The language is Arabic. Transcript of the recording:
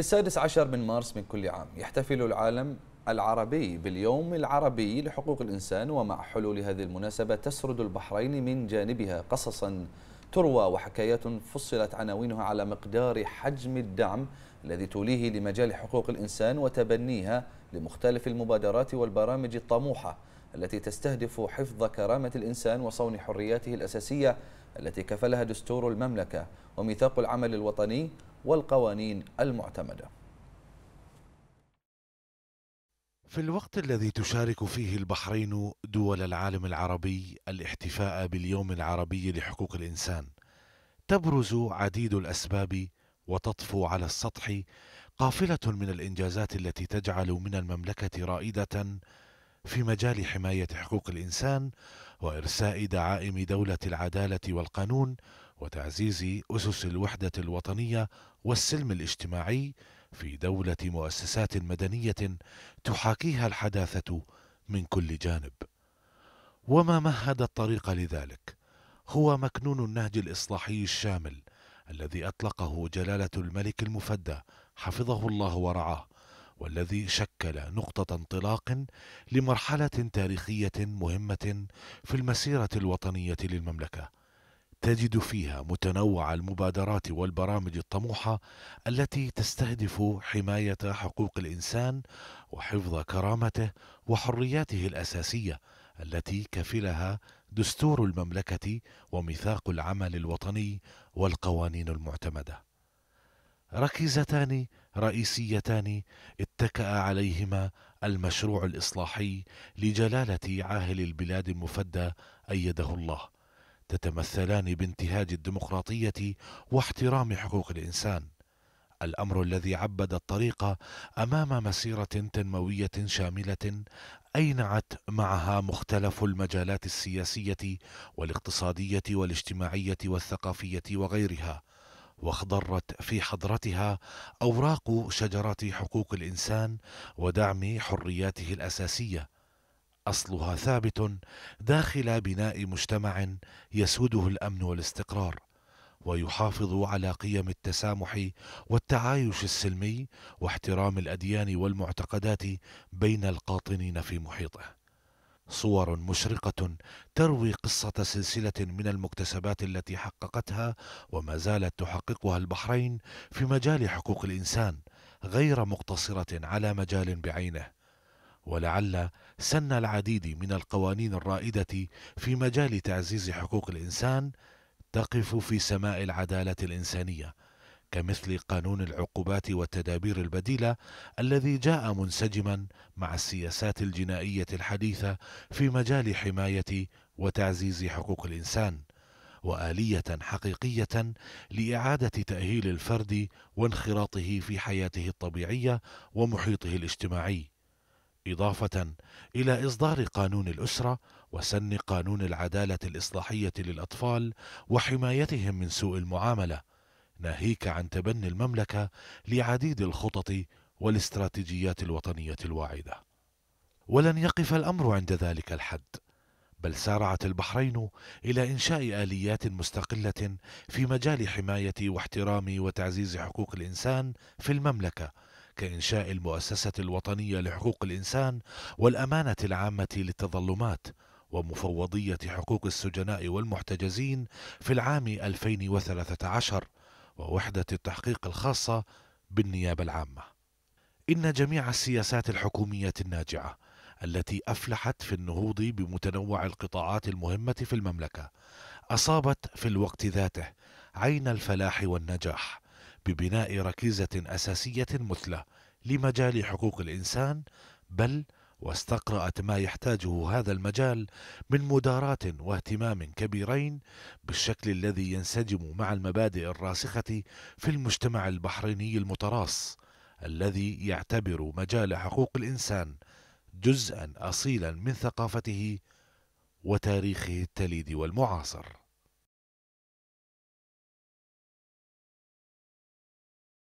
في السادس عشر من مارس من كل عام يحتفل العالم العربي باليوم العربي لحقوق الإنسان ومع حلول هذه المناسبة تسرد البحرين من جانبها قصصا تروى وحكايات فصلت عناوينها على مقدار حجم الدعم الذي توليه لمجال حقوق الإنسان وتبنيها لمختلف المبادرات والبرامج الطموحة التي تستهدف حفظ كرامة الإنسان وصون حرياته الأساسية التي كفلها دستور المملكة وميثاق العمل الوطني والقوانين المعتمدة في الوقت الذي تشارك فيه البحرين دول العالم العربي الاحتفاء باليوم العربي لحقوق الإنسان تبرز عديد الأسباب وتطفو على السطح قافلة من الإنجازات التي تجعل من المملكة رائدة في مجال حماية حقوق الإنسان وإرساء دعائم دولة العدالة والقانون وتعزيز أسس الوحدة الوطنية والسلم الاجتماعي في دولة مؤسسات مدنية تحاكيها الحداثة من كل جانب. وما مهد الطريق لذلك هو مكنون النهج الإصلاحي الشامل الذي أطلقه جلالة الملك المفدى حفظه الله ورعاه والذي شكل نقطة انطلاق لمرحلة تاريخية مهمة في المسيرة الوطنية للمملكة، تجد فيها متنوع المبادرات والبرامج الطموحة التي تستهدف حماية حقوق الإنسان وحفظ كرامته وحرياته الأساسية التي كفلها دستور المملكة وميثاق العمل الوطني والقوانين المعتمده ركيزتان رئيسيتان اتكأ عليهما المشروع الإصلاحي لجلالة عاهل البلاد المفدى أيده الله تتمثلان بانتهاج الديمقراطية واحترام حقوق الإنسان الأمر الذي عبد الطريق أمام مسيرة تنموية شاملة أينعت معها مختلف المجالات السياسية والاقتصادية والاجتماعية والثقافية وغيرها واخضرت في حضرتها اوراق شجره حقوق الانسان ودعم حرياته الاساسيه اصلها ثابت داخل بناء مجتمع يسوده الامن والاستقرار ويحافظ على قيم التسامح والتعايش السلمي واحترام الاديان والمعتقدات بين القاطنين في محيطه صور مشرقة تروي قصة سلسلة من المكتسبات التي حققتها وما زالت تحققها البحرين في مجال حقوق الإنسان غير مقتصرة على مجال بعينه ولعل سن العديد من القوانين الرائدة في مجال تعزيز حقوق الإنسان تقف في سماء العدالة الإنسانية كمثل قانون العقوبات والتدابير البديله الذي جاء منسجما مع السياسات الجنائيه الحديثه في مجال حمايه وتعزيز حقوق الانسان واليه حقيقيه لاعاده تاهيل الفرد وانخراطه في حياته الطبيعيه ومحيطه الاجتماعي إضافة إلى إصدار قانون الأسرة وسن قانون العدالة الإصلاحية للأطفال وحمايتهم من سوء المعاملة ناهيك عن تبني المملكة لعديد الخطط والاستراتيجيات الوطنية الواعدة. ولن يقف الأمر عند ذلك الحد، بل سارعت البحرين إلى إنشاء آليات مستقلة في مجال حماية واحترام وتعزيز حقوق الإنسان في المملكة، كإنشاء المؤسسة الوطنية لحقوق الإنسان والأمانة العامة للتظلمات، ومفوضية حقوق السجناء والمحتجزين في العام 2013 ووحدة التحقيق الخاصة بالنيابة العامة. إن جميع السياسات الحكومية الناجعة التي أفلحت في النهوض بمتنوع القطاعات المهمة في المملكة أصابت في الوقت ذاته عين الفلاح والنجاح ببناء ركيزة أساسية مثلى لمجال حقوق الإنسان بل واستقرأت ما يحتاجه هذا المجال من مداراة واهتمام كبيرين بالشكل الذي ينسجم مع المبادئ الراسخة في المجتمع البحريني المتراص الذي يعتبر مجال حقوق الإنسان جزءا أصيلا من ثقافته وتاريخه التليد والمعاصر